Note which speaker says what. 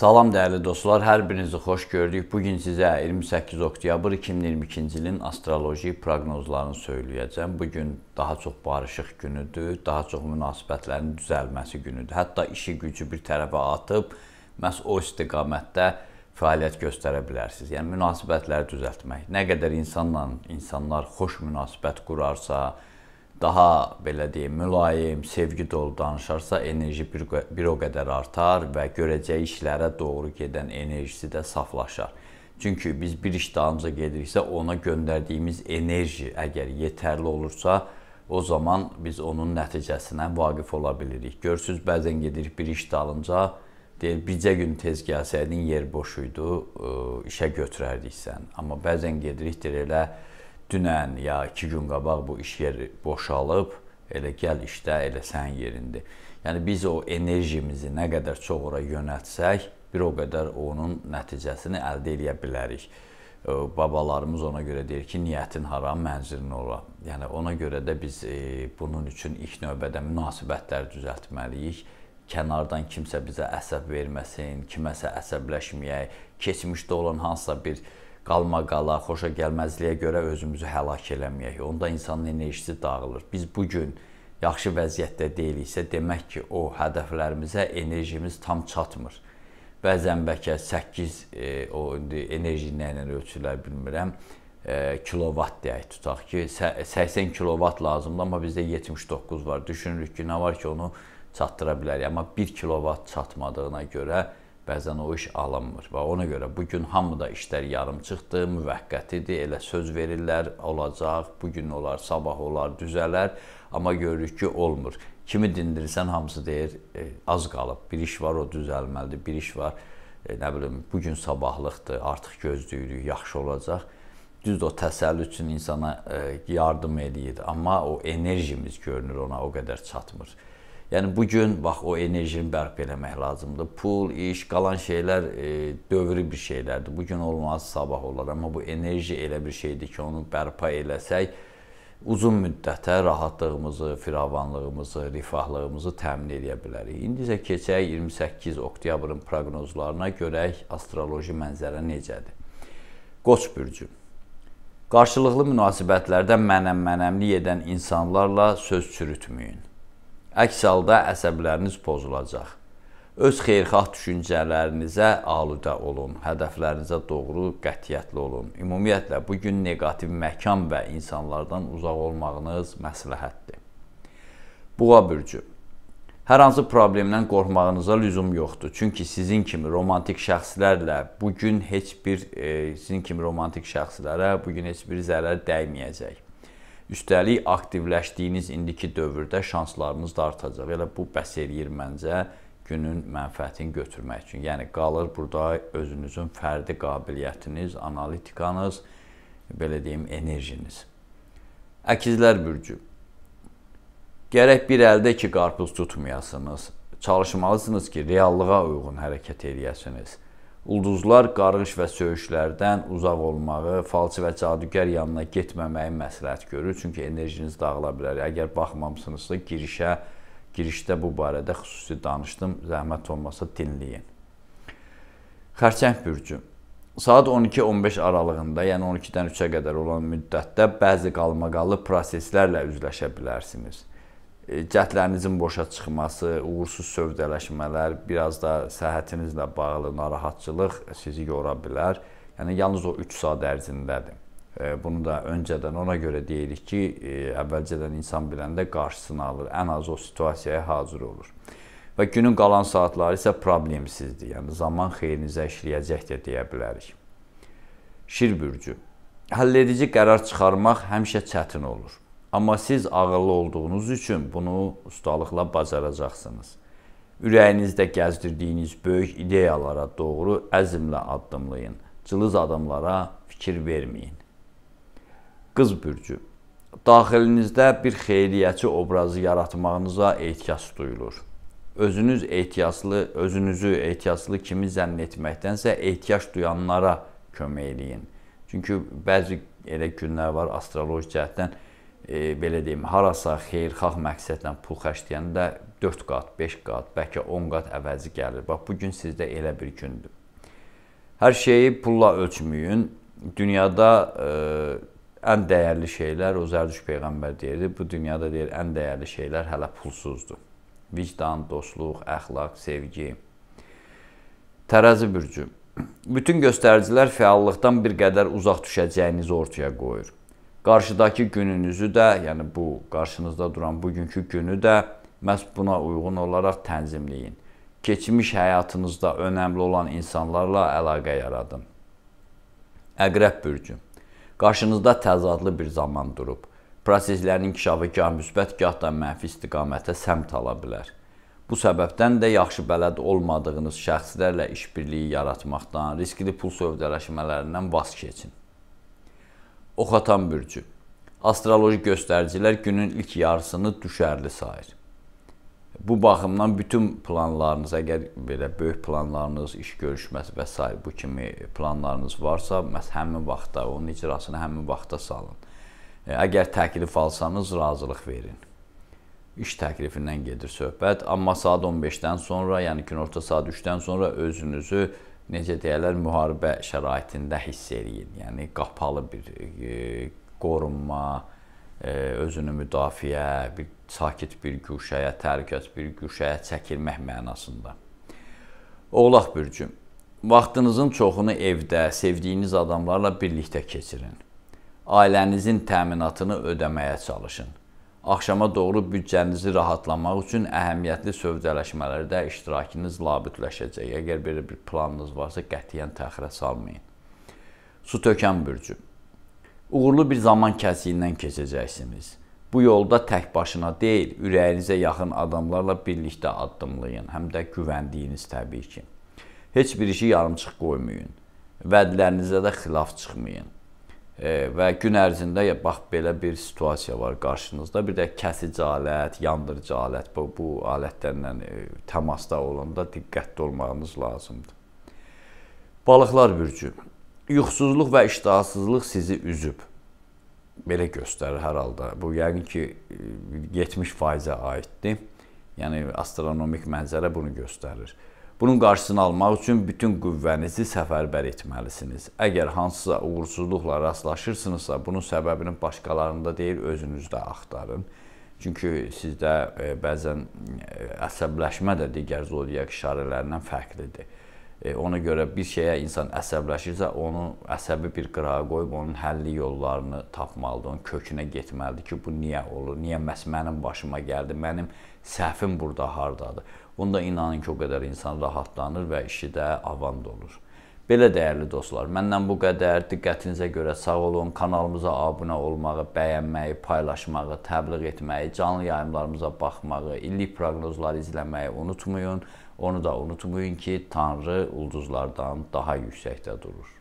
Speaker 1: Salam dəyərli dostlar, hər birinizi xoş gördük. Bu gün sizə 28 oktyabr 2022-ci ilin astroloji proqnozlarını söyləyəcəm. Bu gün daha çox barışıq günüdür, daha çox münasibətlərin düzəlməsi günüdür. Hətta işi gücü bir tərəfə atıb məhz o istiqamətdə fəaliyyət göstərə bilərsiniz. Yəni münasibətləri düzəltmək. Nə qədər insanla insanlar xoş münasibət qurarsa, daha belə deyim, mülayim, sevgi dolu danışarsa enerji bir, bir o qədər artar və görəcəyi işlərə doğru gedən enerjisi də saflaşar. Çünki biz bir iş dalımıza gediriksə, ona göndərdiyimiz enerji əgər yetərli olursa, o zaman biz onun nəticəsinə vaqif ola bilirik. Görürsüz, bəzən gedirik bir iş dalınca, deyir, bircə gün tez gəlsəydin yer boş idi, işə götürərdik sən. Amma bəzən gedirik deyir elə dünən ya 2 gün qabaq bu iş yeri boşalıb, elə gəl işdə, elə sənin yerindir. Yəni biz o enerjimizi nə qədər çox ora yönəltsək, bir o qədər onun nəticəsini əldə edə bilərik. Babalarımız ona görə deyir ki, niyyətin hara, mənzirin ora. Yəni ona görə də biz e, bunun üçün ilk növbədə münasibətləri düzəltməliyik kənardan kimsə bizə əsəb verməsin, kiməsə əsəbləşməyək, keçmişdə olan hansısa bir qalma-qala, xoşa gəlməzliyə görə özümüzü həlak eləməyək. Onda insanın enerjisi dağılır. Biz bu gün yaxşı vəziyyətdə deyiliksə, demək ki, o hədəflərimizə enerjimiz tam çatmır. Bəzən bəlkə 8 e, o indi enerji ilə ölçülə bilmirəm. E, kilovat deyək tutaq ki, 80 kilovat lazımdır, amma bizdə 79 var. Düşünürük ki, nə var ki, onu çatdıra bilərik. Amma 1 kilovat çatmadığına görə bəzən o iş alınmır və ona görə bu gün hamıda işlər yarımçıqdır, müvəqqətidir, elə söz verirlər, olacaq, bu gün olar, sabah olar, düzələr, amma görürük ki, olmur. Kimi dindirsən hamısı deyir, e, az qalıb, bir iş var, o düzəlməlidir, bir iş var, e, nə bilim, bu gün sabahlıqdır, artıq gözləyirik, yaxşı olacaq. Düzdür, o təsəlli üçün insana e, yardım eləyir, amma o enerjimiz görünür ona o qədər çatmır. Yəni bu gün bax o enerjini bərpa eləmək lazımdır. Pul, iş, qalan şeylər e, dövrü bir şeylərdir. Bu gün olmaz, sabah olar, amma bu enerji elə bir şeydir ki, onu bərpa eləsək uzun müddətə rahatlığımızı, firavanlığımızı, rifahlığımızı təmin edə bilərik. İndi isə keçək 28 oktyabrın proqnozlarına görək astroloji mənzərə necədir. Qoç bürcü Qarşılıqlı münasibətlərdə mənəm-mənəmlik edən insanlarla söz çürütməyin. Əks halda əsəbləriniz pozulacaq. Öz xeyirxah düşüncələrinizə aludə olun, hədəflərinizə doğru qətiyyətli olun. Ümumiyyətlə, bu gün neqativ məkan və insanlardan uzaq olmağınız məsləhətdir. Buğa bürcü. Hər hansı problemdən qorxmağınıza lüzum yoxdur. Çünki sizin kimi romantik şəxslərlə bu gün heç bir e, sizin kimi romantik şəxslərə bu gün heç bir zərər dəyməyəcək. Üstəlik aktivləşdiyiniz indiki dövrdə şanslarınız da artacaq. Elə bu bəs eləyir məncə günün mənfəətini götürmək üçün. Yəni qalır burada özünüzün fərdi qabiliyyətiniz, analitikanız, belə deyim, enerjiniz. Əkizlər bürcü. Gərək bir əldə iki qarpız tutmayasınız. Çalışmalısınız ki, reallığa uyğun hərəkət eləyəsiniz ulduzlar qarğış və söyüşlərdən uzaq olmağı, falçı və cadugər yanına getməməyi məsləhət görür. Çünki enerjiniz dağıla bilər. Əgər baxmamısınızsa girişə, girişdə bu barədə xüsusi danışdım. Zəhmət olmasa dinləyin. Xərçəng bürcü Saat 12-15 aralığında, yəni 12-dən 3-ə qədər olan müddətdə bəzi qalmaqalı proseslərlə üzləşə bilərsiniz cəhdlərinizin e, boşa çıxması, uğursuz sövdələşmələr, biraz da səhhətinizlə bağlı narahatçılıq sizi yora bilər. Yəni yalnız o 3 saat ərzindədir. E, bunu da öncədən ona görə deyirik ki, e, əvvəlcədən insan biləndə qarşısını alır, ən az o situasiyaya hazır olur. Və günün qalan saatları isə problemsizdir. Yəni zaman xeyrinizə işləyəcək də deyə bilərik. Şir bürcü. Həlledici qərar çıxarmaq həmişə çətin olur Amma siz ağıllı olduğunuz üçün bunu ustalıqla bacaracaqsınız. Ürəyinizdə gəzdirdiyiniz böyük ideyalara doğru əzmlə addımlayın. Cılız adamlara fikir verməyin. Qız bürcü Daxilinizdə bir xeyriyyəçi obrazı yaratmağınıza ehtiyac duyulur. Özünüz ehtiyaclı, özünüzü ehtiyaclı kimi zənn etməkdənsə ehtiyac duyanlara kömək eləyin. Çünki bəzi elə günlər var astroloji cəhətdən e, belə deyim, harasa xeyirxah məqsədlə pul xərcləyəndə 4 qat, 5 qat, bəlkə 10 qat əvəzi gəlir. Bax bu gün sizdə elə bir gündür. Hər şeyi pulla ölçməyin. Dünyada e, ən dəyərli şeylər, o Zərdüşt peyğəmbər deyirdi, bu dünyada deyir ən dəyərli şeylər hələ pulsuzdur. Vicdan, dostluq, əxlaq, sevgi. Tərəzi bürcü. Bütün göstəricilər fəallıqdan bir qədər uzaq düşəcəyinizi ortaya qoyur qarşıdakı gününüzü də, yəni bu qarşınızda duran bugünkü günü də məhz buna uyğun olaraq tənzimləyin. Keçmiş həyatınızda önəmli olan insanlarla əlaqə yaradın. Əqrəb bürcü. Qarşınızda təzadlı bir zaman durub. Proseslərin inkişafı gah müsbət, gah da mənfi istiqamətə səmt ala bilər. Bu səbəbdən də yaxşı bələd olmadığınız şəxslərlə işbirliyi yaratmaqdan, riskli pul sövdələşmələrindən vaz keçin. Ox atan bürcü. Astroloji göstəricilər günün ilk yarısını düşərli sayır. Bu baxımdan bütün planlarınız, əgər belə böyük planlarınız, iş görüşməsi və s. bu kimi planlarınız varsa, məhz həmin vaxtda, onun icrasını həmin vaxtda salın. E, əgər təklif alsanız, razılıq verin. İş təklifindən gedir söhbət, amma saat 15-dən sonra, yəni günorta saat 3-dən sonra özünüzü necə deyirlər, müharibə şəraitində hiss eləyin. Yəni qapalı bir e, qorunma, e, özünü müdafiə, bir sakit bir güşəyə, tərkəz bir güşəyə çəkilmək mənasında. Oğlaq bürcü. Vaxtınızın çoxunu evdə, sevdiyiniz adamlarla birlikdə keçirin. Ailənizin təminatını ödəməyə çalışın. Axşama doğru büdcənizi rahatlamaq üçün əhəmiyyətli sövdələşmələrdə iştirakınız labüdləşəcək. Əgər belə bir planınız varsa, qətiyyən təxirə salmayın. Su tökən bürcü. Uğurlu bir zaman kəsiyindən keçəcəksiniz. Bu yolda tək başına deyil, ürəyinizə yaxın adamlarla birlikdə addımlayın, həm də güvəndiyiniz təbii ki. Heç bir işi yarımçıq qoymayın. Vədlərinizə də xilaf çıxmayın və gün ərzində ya bax belə bir situasiya var qarşınızda. Bir də kəsici alət, yandırıcı alət bu, bu alətlərlə e, təmasda olanda diqqətli olmağınız lazımdır. Balıqlar bürcü. Yuxusuzluq və iştahsızlıq sizi üzüb. Belə göstərir hər halda. Bu yəqin ki 70%-ə e, aiddir. Yəni astronomik mənzərə bunu göstərir. Bunun qarşısını almaq üçün bütün qüvvənizi səfərbər etməlisiniz. Əgər hansısa uğursuzluqla rastlaşırsınızsa, bunun səbəbini başqalarında deyil, özünüzdə axtarın. Çünki sizdə e, bəzən e, əsəbləşmə də digər zodiak işarələrindən fərqlidir. E, ona görə bir şeyə insan əsəbləşirsə, onu əsəbi bir qırağa qoyub onun həlli yollarını tapmalıdır, onun kökünə getməlidir ki, bu niyə olur, niyə məhz mənim başıma gəldi, mənim səhvim burada hardadır. Bunda inanın ki, o qədər insan rahatlanır və işi də avand olur. Belə dəyərli dostlar, məndən bu qədər. Diqqətinizə görə sağ olun. Kanalımıza abunə olmağı, bəyənməyi, paylaşmağı, təbliğ etməyi, canlı yayımlarımıza baxmağı, illik proqnozları izləməyi unutmayın. Onu da unutmayın ki, Tanrı ulduzlardan daha yüksəkdə durur.